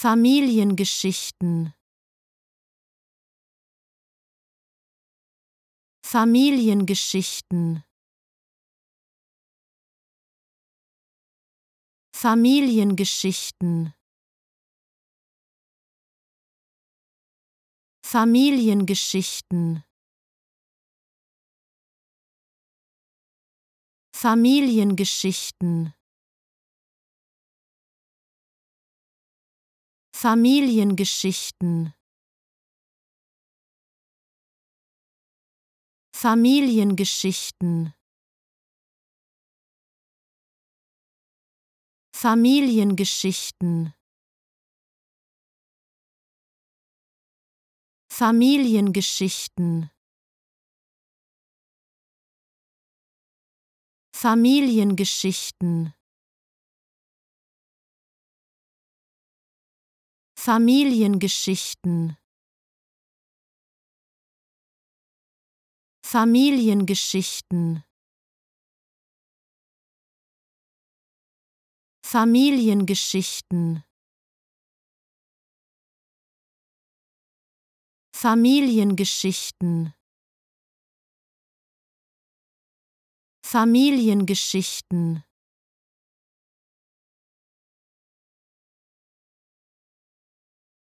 Familiengeschichten Familiengeschichten Familiengeschichten Familiengeschichten Familiengeschichten Familiengeschichten Familiengeschichten Familiengeschichten Familiengeschichten Familiengeschichten Familiengeschichten Familiengeschichten Familiengeschichten Familiengeschichten Familiengeschichten